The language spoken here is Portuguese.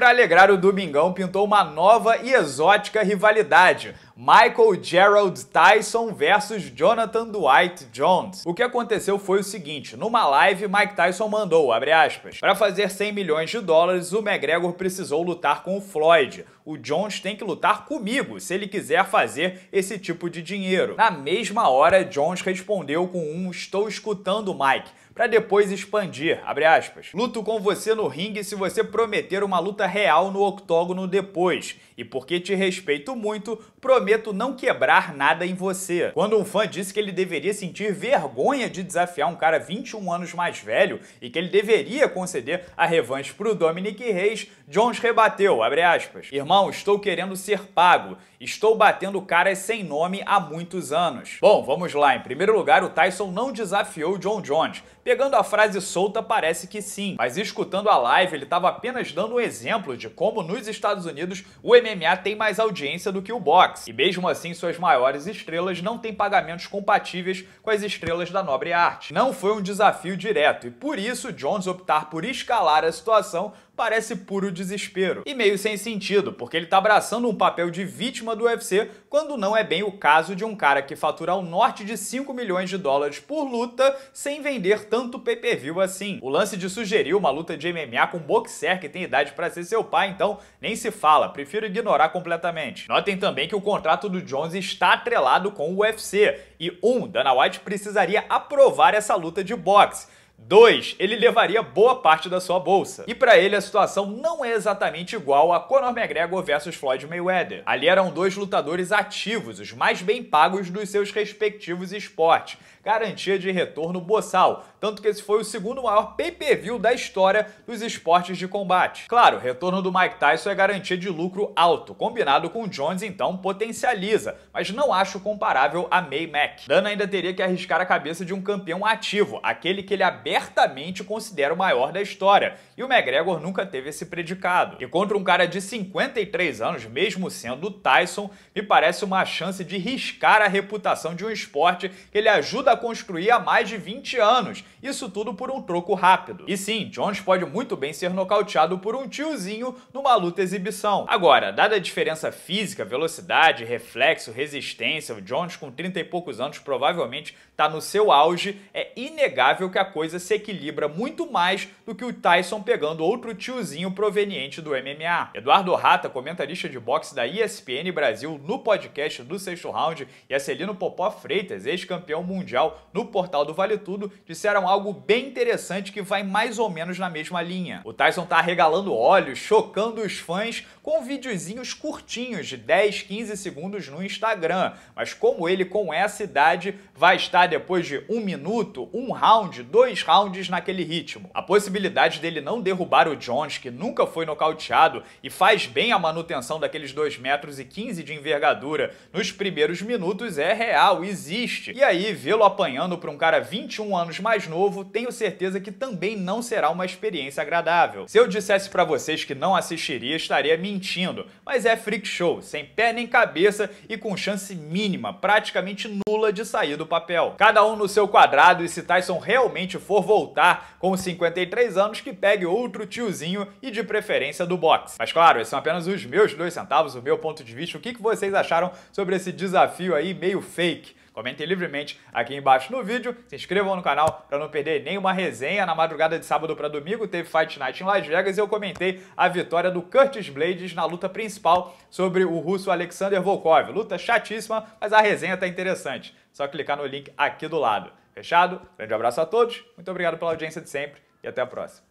para alegrar o Domingão, pintou uma nova e exótica rivalidade. Michael Gerald Tyson versus Jonathan Dwight Jones. O que aconteceu foi o seguinte, numa live Mike Tyson mandou, abre aspas, para fazer 100 milhões de dólares o McGregor precisou lutar com o Floyd. O Jones tem que lutar comigo se ele quiser fazer esse tipo de dinheiro. Na mesma hora, Jones respondeu com um estou escutando Mike, para depois expandir, abre aspas. Luto com você no ringue se você prometer uma luta real no octógono depois. E porque te respeito muito, prometo prometo não quebrar nada em você. Quando um fã disse que ele deveria sentir vergonha de desafiar um cara 21 anos mais velho e que ele deveria conceder a revanche pro Dominic Reis, Jones rebateu, abre aspas, irmão, estou querendo ser pago, estou batendo caras sem nome há muitos anos. Bom, vamos lá, em primeiro lugar, o Tyson não desafiou John Jones, Pegando a frase solta, parece que sim, mas escutando a live, ele estava apenas dando um exemplo de como nos Estados Unidos o MMA tem mais audiência do que o boxe. E mesmo assim, suas maiores estrelas não têm pagamentos compatíveis com as estrelas da nobre arte. Não foi um desafio direto e por isso Jones optar por escalar a situação parece puro desespero. E meio sem sentido, porque ele tá abraçando um papel de vítima do UFC quando não é bem o caso de um cara que fatura ao norte de 5 milhões de dólares por luta sem vender tanto pay-per-view assim. O lance de sugerir uma luta de MMA com um boxer que tem idade para ser seu pai, então nem se fala, prefiro ignorar completamente. Notem também que o contrato do Jones está atrelado com o UFC e um, Dana White precisaria aprovar essa luta de boxe Dois, ele levaria boa parte da sua bolsa. E para ele a situação não é exatamente igual a Conor McGregor versus Floyd Mayweather. Ali eram dois lutadores ativos, os mais bem pagos dos seus respectivos esportes. Garantia de retorno boçal, tanto que esse foi o segundo maior pay-per-view da história dos esportes de combate. Claro, o retorno do Mike Tyson é garantia de lucro alto, combinado com o Jones então potencializa, mas não acho comparável a May Mac. Dana ainda teria que arriscar a cabeça de um campeão ativo, aquele que ele abertamente considera o maior da história, e o McGregor nunca teve esse predicado. E contra um cara de 53 anos, mesmo sendo Tyson, me parece uma chance de riscar a reputação de um esporte que ele ajuda a construir há mais de 20 anos isso tudo por um troco rápido. E sim, Jones pode muito bem ser nocauteado por um tiozinho numa luta exibição. Agora, dada a diferença física, velocidade, reflexo, resistência, o Jones com 30 e poucos anos provavelmente está no seu auge, é inegável que a coisa se equilibra muito mais do que o Tyson pegando outro tiozinho proveniente do MMA. Eduardo Rata, comentarista de boxe da ESPN Brasil, no podcast do sexto round, e Celino Popó Freitas, ex-campeão mundial no portal do Vale Tudo, disseram algo bem interessante que vai mais ou menos na mesma linha. O Tyson tá regalando olhos, chocando os fãs com videozinhos curtinhos de 10, 15 segundos no Instagram. Mas como ele com essa idade vai estar depois de um minuto, um round, dois rounds naquele ritmo. A possibilidade dele não derrubar o Jones, que nunca foi nocauteado e faz bem a manutenção daqueles 2 metros e 15 de envergadura nos primeiros minutos é real, existe. E aí, vê-lo apanhando para um cara 21 anos mais novo novo, tenho certeza que também não será uma experiência agradável. Se eu dissesse para vocês que não assistiria, estaria mentindo, mas é freak show, sem pé nem cabeça e com chance mínima, praticamente nula de sair do papel. Cada um no seu quadrado e se Tyson realmente for voltar com 53 anos, que pegue outro tiozinho e de preferência do boxe. Mas claro, esses são apenas os meus dois centavos, o meu ponto de vista, o que vocês acharam sobre esse desafio aí meio fake. Comentem livremente aqui embaixo no vídeo, se inscrevam no canal para não perder nenhuma resenha. Na madrugada de sábado para domingo teve Fight Night em Las Vegas e eu comentei a vitória do Curtis Blades na luta principal sobre o russo Alexander Volkov. Luta chatíssima, mas a resenha tá interessante. Só clicar no link aqui do lado. Fechado? Grande abraço a todos, muito obrigado pela audiência de sempre e até a próxima.